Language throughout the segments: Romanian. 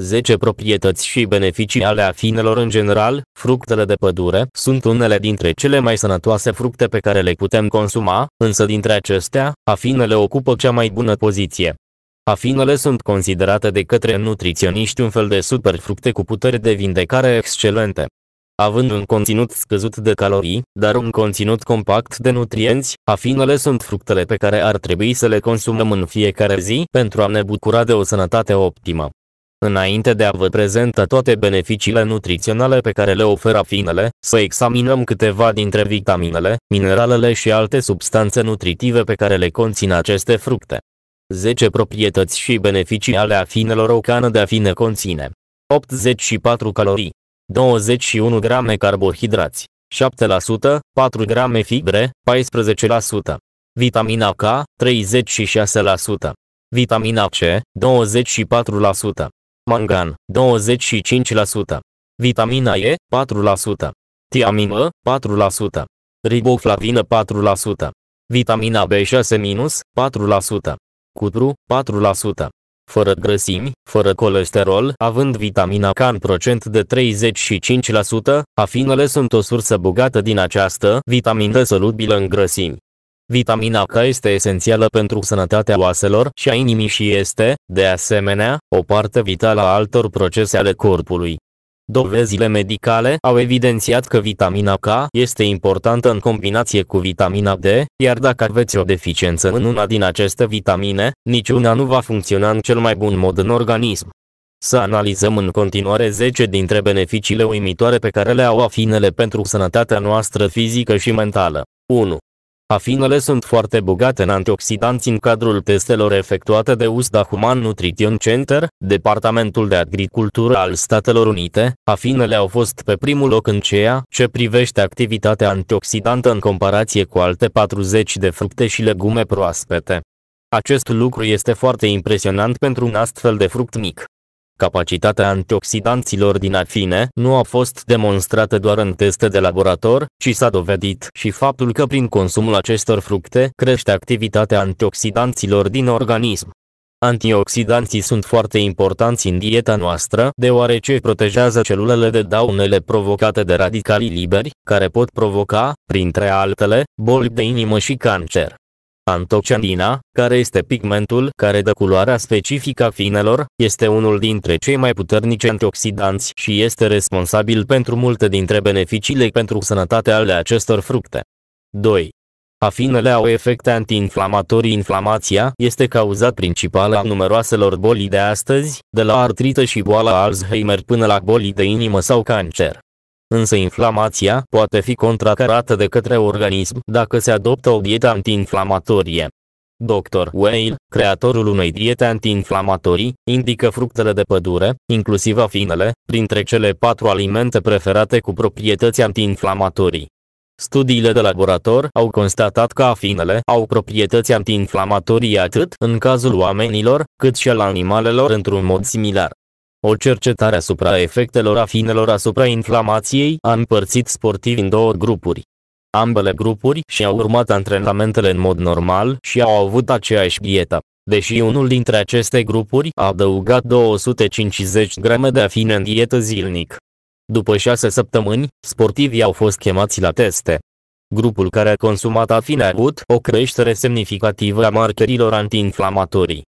10 proprietăți și beneficii ale afinelor în general, fructele de pădure sunt unele dintre cele mai sănătoase fructe pe care le putem consuma, însă dintre acestea, afinele ocupă cea mai bună poziție. Afinele sunt considerate de către nutriționiști un fel de superfructe cu puteri de vindecare excelente. Având un conținut scăzut de calorii, dar un conținut compact de nutrienți, afinele sunt fructele pe care ar trebui să le consumăm în fiecare zi pentru a ne bucura de o sănătate optimă. Înainte de a vă prezenta toate beneficiile nutriționale pe care le oferă finele, să examinăm câteva dintre vitaminele, mineralele și alte substanțe nutritive pe care le conțin aceste fructe. 10 proprietăți și beneficii ale afinelor O cană de afine conține 84 calorii, 21 grame carbohidrați, 7%, 4 grame fibre, 14%. Vitamina K, 36%. Vitamina C, 24% mangan, 25%, vitamina E, 4%, tiamină, 4%, riboflavină 4%, vitamina B6-, 4%, cutru, 4%, fără grăsimi, fără colesterol, având vitamina K în procent de 35%, afinele sunt o sursă bogată din această vitamină solubilă în grăsimi. Vitamina K este esențială pentru sănătatea oaselor și a inimii și este, de asemenea, o parte vitală a altor procese ale corpului. Dovezile medicale au evidențiat că vitamina K este importantă în combinație cu vitamina D, iar dacă aveți o deficiență în una din aceste vitamine, niciuna nu va funcționa în cel mai bun mod în organism. Să analizăm în continuare 10 dintre beneficiile uimitoare pe care le au afinele pentru sănătatea noastră fizică și mentală. 1. Afinele sunt foarte bogate în antioxidanți în cadrul testelor efectuate de USDA Human Nutrition Center, Departamentul de Agricultură al Statelor Unite. Afinele au fost pe primul loc în ceea ce privește activitatea antioxidantă în comparație cu alte 40 de fructe și legume proaspete. Acest lucru este foarte impresionant pentru un astfel de fruct mic. Capacitatea antioxidanților din afine nu a fost demonstrată doar în teste de laborator, ci s-a dovedit și faptul că prin consumul acestor fructe crește activitatea antioxidanților din organism. Antioxidanții sunt foarte importanți în dieta noastră, deoarece protejează celulele de daunele provocate de radicalii liberi, care pot provoca, printre altele, boli de inimă și cancer. Antocianina, care este pigmentul care dă culoarea specifică a finelor, este unul dintre cei mai puternici antioxidanți și este responsabil pentru multe dintre beneficiile pentru sănătate ale acestor fructe. 2. Afinele au efecte antiinflamatorii. Inflamația este cauza principală a numeroaselor boli de astăzi, de la artrită și boala Alzheimer până la boli de inimă sau cancer însă inflamația poate fi contracarată de către organism dacă se adoptă o dietă antiinflamatorie. Dr. Weil, creatorul unei diete antiinflamatorii, indică fructele de pădure, inclusiv afinele, printre cele patru alimente preferate cu proprietăți antiinflamatorii. Studiile de laborator au constatat că afinele au proprietăți antiinflamatorii atât în cazul oamenilor, cât și al animalelor într-un mod similar. O cercetare asupra efectelor afinelor asupra inflamației a împărțit sportivi în două grupuri. Ambele grupuri și-au urmat antrenamentele în mod normal și au avut aceeași dietă. Deși unul dintre aceste grupuri a adăugat 250 grame de afine în dietă zilnic. După șase săptămâni, sportivii au fost chemați la teste. Grupul care a consumat afine a avut o creștere semnificativă a markerilor antiinflamatorii.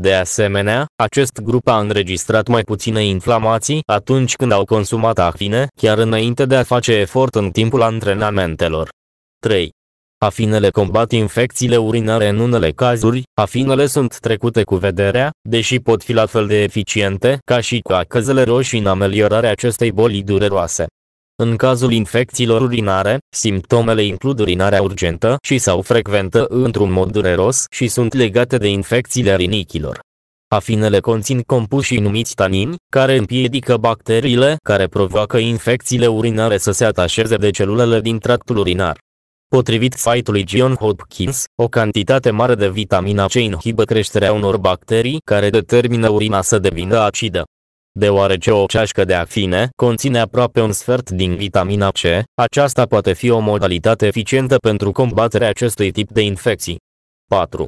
De asemenea, acest grup a înregistrat mai puține inflamații atunci când au consumat afine, chiar înainte de a face efort în timpul antrenamentelor. 3. Afinele combat infecțiile urinare în unele cazuri, afinele sunt trecute cu vederea, deși pot fi la fel de eficiente ca și acăzele roșii în ameliorarea acestei boli dureroase. În cazul infecțiilor urinare, simptomele includ urinarea urgentă și sau frecventă într-un mod dureros și sunt legate de infecțiile rinichilor. Afinele conțin compuși numiți tanini, care împiedică bacteriile care provoacă infecțiile urinare să se atașeze de celulele din tractul urinar. Potrivit site-ului John Hopkins, o cantitate mare de vitamina C inhibă creșterea unor bacterii care determină urina să devină acidă. Deoarece o ceașcă de afine conține aproape un sfert din vitamina C, aceasta poate fi o modalitate eficientă pentru combaterea acestui tip de infecții. 4.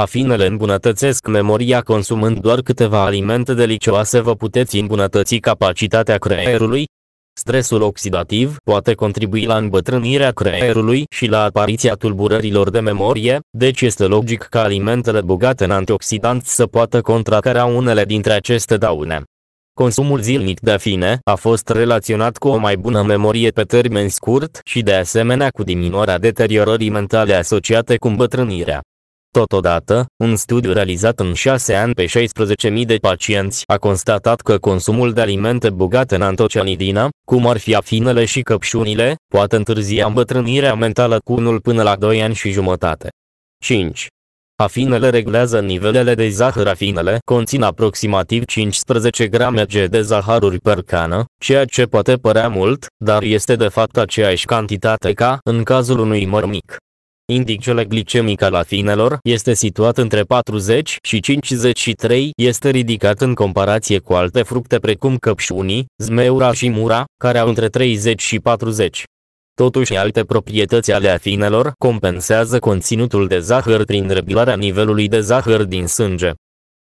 Afinele îmbunătățesc memoria consumând doar câteva alimente delicioase vă puteți îmbunătăți capacitatea creierului. Stresul oxidativ poate contribui la îmbătrânirea creierului și la apariția tulburărilor de memorie, deci este logic ca alimentele bogate în antioxidanți să poată contracara unele dintre aceste daune. Consumul zilnic de afine a fost relaționat cu o mai bună memorie pe termen scurt și de asemenea cu diminuarea deteriorării mentale asociate cu îmbătrânirea. Totodată, un studiu realizat în 6 ani pe 16.000 de pacienți a constatat că consumul de alimente bogate în antocianidina, cum ar fi afinele și căpșunile, poate întârzia îmbătrânirea mentală cu unul până la 2 ani și jumătate. 5. Afinele reglează nivelele de zahăr. Afinele conțin aproximativ 15 grame G de zaharuri per cană, ceea ce poate părea mult, dar este de fapt aceeași cantitate ca în cazul unui măr mic. Indicele glicemic al afinelor este situat între 40 și 53, este ridicat în comparație cu alte fructe precum căpșunii, zmeura și mura, care au între 30 și 40. Totuși alte proprietăți ale afinelor compensează conținutul de zahăr prin reglarea nivelului de zahăr din sânge.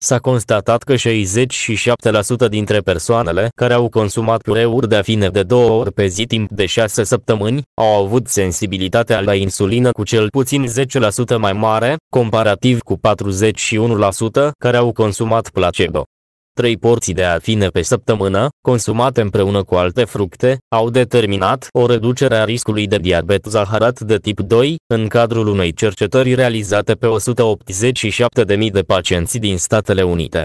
S-a constatat că 67% dintre persoanele care au consumat pureuri de afine de două ori pe zi timp de 6 săptămâni, au avut sensibilitatea la insulină cu cel puțin 10% mai mare, comparativ cu 41% care au consumat placebo trei porții de afine pe săptămână, consumate împreună cu alte fructe, au determinat o reducere a riscului de diabet zaharat de tip 2, în cadrul unei cercetări realizate pe 187.000 de pacienți din Statele Unite.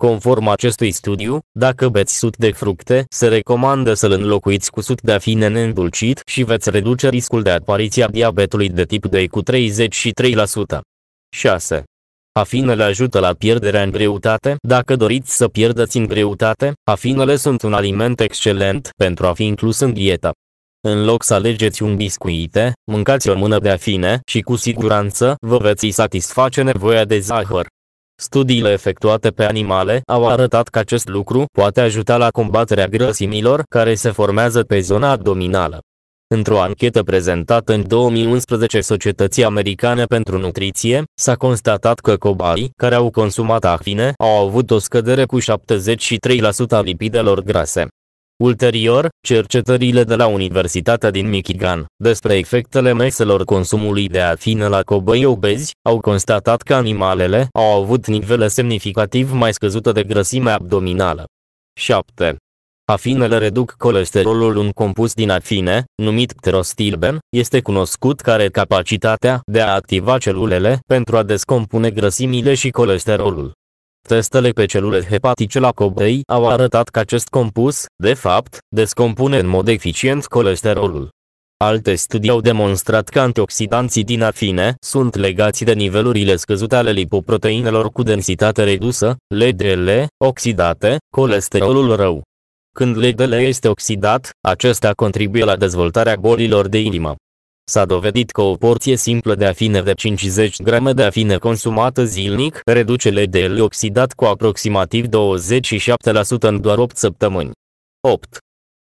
Conform acestui studiu, dacă beți sut de fructe, se recomandă să-l înlocuiți cu sut de afine neîndulcit și veți reduce riscul de apariția diabetului de tip 2 cu 33%. 6. Afinele ajută la pierderea în greutate. Dacă doriți să pierdeți în greutate, afinele sunt un aliment excelent pentru a fi inclus în dietă. În loc să alegeți un biscuite, mâncați o mână de afine și cu siguranță vă veți satisface nevoia de zahăr. Studiile efectuate pe animale au arătat că acest lucru poate ajuta la combaterea grăsimilor care se formează pe zona abdominală. Într-o anchetă prezentată în 2011 Societății Americane pentru Nutriție, s-a constatat că cobaii care au consumat ahvine au avut o scădere cu 73% a lipidelor grase. Ulterior, cercetările de la Universitatea din Michigan, despre efectele meselor consumului de afine la cobăi obezi, au constatat că animalele au avut nivele semnificativ mai scăzute de grăsime abdominală. 7. Afinele reduc colesterolul un compus din afine, numit pterostilben, este cunoscut care capacitatea de a activa celulele pentru a descompune grăsimile și colesterolul. Testele pe celule hepatice la cobei au arătat că acest compus, de fapt, descompune în mod eficient colesterolul. Alte studii au demonstrat că antioxidanții din afine sunt legați de nivelurile scăzute ale lipoproteinelor cu densitate redusă, LDL, oxidate, colesterolul rău, când legdele este oxidat, acesta contribuie la dezvoltarea bolilor de inimă. S-a dovedit că o porție simplă de afine de 50 grame de afine consumată zilnic reduce LDL oxidat cu aproximativ 27% în doar 8 săptămâni. 8.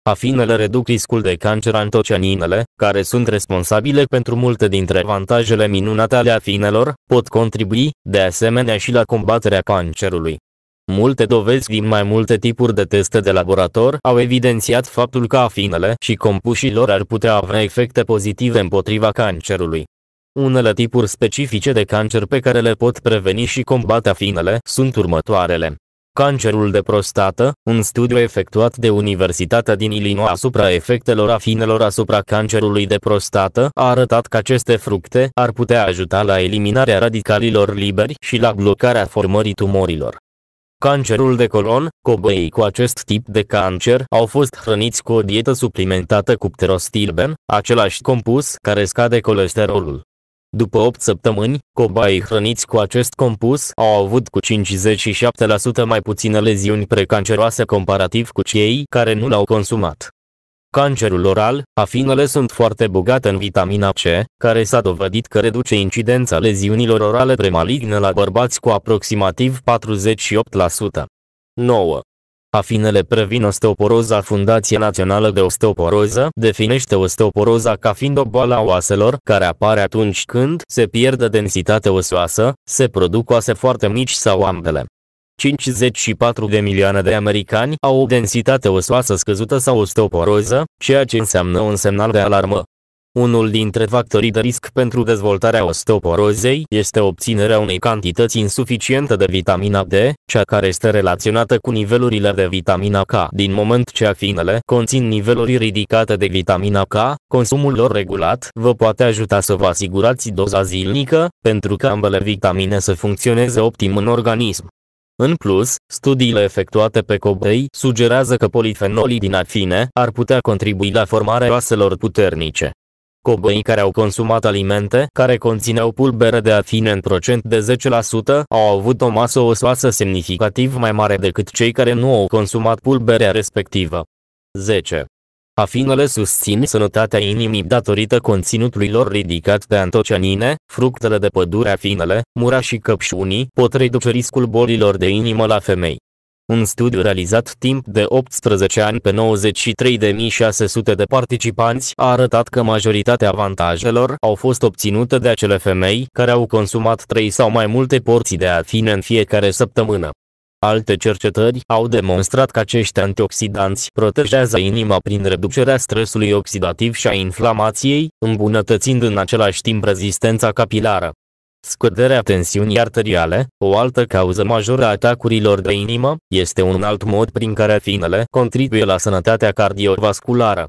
Afinele reduc riscul de cancer antocianinele, care sunt responsabile pentru multe dintre avantajele minunate ale afinelor, pot contribui, de asemenea și la combaterea cancerului. Multe dovezi din mai multe tipuri de teste de laborator au evidențiat faptul că afinele și compușii lor ar putea avea efecte pozitive împotriva cancerului. Unele tipuri specifice de cancer pe care le pot preveni și combate afinele sunt următoarele. Cancerul de prostată, un studiu efectuat de Universitatea din Illinois asupra efectelor afinelor asupra cancerului de prostată, a arătat că aceste fructe ar putea ajuta la eliminarea radicalilor liberi și la blocarea formării tumorilor. Cancerul de colon, cobăii cu acest tip de cancer au fost hrăniți cu o dietă suplimentată cu pterostilben, același compus care scade colesterolul. După 8 săptămâni, cobaii hrăniți cu acest compus au avut cu 57% mai puține leziuni precanceroase comparativ cu cei care nu l-au consumat. Cancerul oral, afinele sunt foarte bogate în vitamina C, care s-a dovedit că reduce incidența leziunilor orale premaligne la bărbați cu aproximativ 48%. 9. Afinele previn osteoporoza Fundația Națională de Osteoporoză definește osteoporoza ca fiind o boală a oaselor care apare atunci când se pierde densitate osoasă, se produc oase foarte mici sau ambele. 54 de milioane de americani au o densitate osoasă scăzută sau osteoporoză, ceea ce înseamnă un semnal de alarmă. Unul dintre factorii de risc pentru dezvoltarea osteoporozei este obținerea unei cantități insuficiente de vitamina D, cea care este relaționată cu nivelurile de vitamina K. Din moment ce afinele conțin niveluri ridicate de vitamina K, consumul lor regulat vă poate ajuta să vă asigurați doza zilnică, pentru că ambele vitamine să funcționeze optim în organism. În plus, studiile efectuate pe cobei sugerează că polifenolii din afine ar putea contribui la formarea oaselor puternice. Coboii care au consumat alimente care conțineau pulbere de afine în procent de 10% au avut o masă osoasă semnificativ mai mare decât cei care nu au consumat pulberea respectivă. 10. Afinele susțin sănătatea inimii datorită conținutului lor ridicat de antocianine, fructele de pădure afinele, mura și căpșunii pot reduce riscul bolilor de inimă la femei. Un studiu realizat timp de 18 ani pe 93.600 de participanți a arătat că majoritatea avantajelor au fost obținute de acele femei care au consumat 3 sau mai multe porții de afine în fiecare săptămână. Alte cercetări au demonstrat că acești antioxidanți protejează inima prin reducerea stresului oxidativ și a inflamației, îmbunătățind în același timp rezistența capilară. Scăderea tensiunii arteriale, o altă cauză majoră a atacurilor de inimă, este un alt mod prin care finele contribuie la sănătatea cardiovasculară.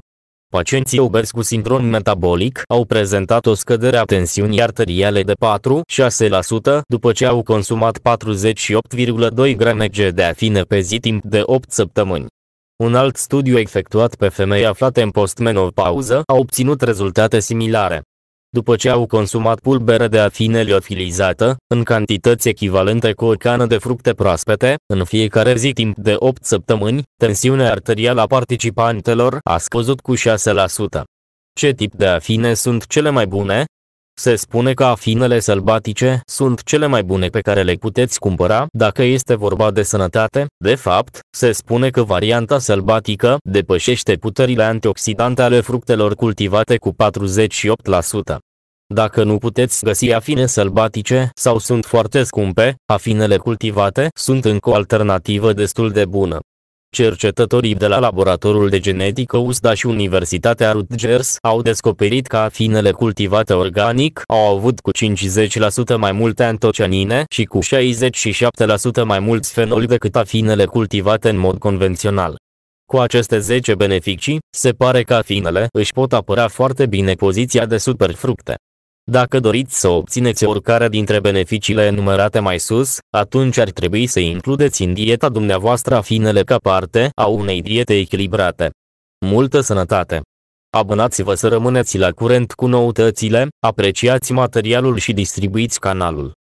Pacienții obezi cu sindrom metabolic au prezentat o scădere a tensiunii arteriale de 4-6% după ce au consumat 48,2 g de afine pe zi timp de 8 săptămâni. Un alt studiu efectuat pe femei aflate în postmenopauză a obținut rezultate similare după ce au consumat pulbere de afine liofilizată, în cantități echivalente cu o cană de fructe proaspete, în fiecare zi timp de 8 săptămâni, tensiunea arterială a participantelor a scăzut cu 6%. Ce tip de afine sunt cele mai bune? Se spune că afinele sălbatice sunt cele mai bune pe care le puteți cumpăra dacă este vorba de sănătate. De fapt, se spune că varianta sălbatică depășește puterile antioxidante ale fructelor cultivate cu 48%. Dacă nu puteți găsi afine sălbatice sau sunt foarte scumpe, afinele cultivate sunt încă o alternativă destul de bună. Cercetătorii de la Laboratorul de Genetică USDA și Universitatea Rutgers au descoperit că afinele cultivate organic au avut cu 50% mai multe antocianine și cu 67% mai mulți fenoli decât afinele cultivate în mod convențional. Cu aceste 10 beneficii, se pare că afinele își pot apăra foarte bine poziția de superfructe. Dacă doriți să obțineți oricare dintre beneficiile enumerate mai sus, atunci ar trebui să includeți în dieta dumneavoastră afinele ca parte a unei diete echilibrate. Multă sănătate! Abonați-vă să rămâneți la curent cu noutățile, apreciați materialul și distribuiți canalul.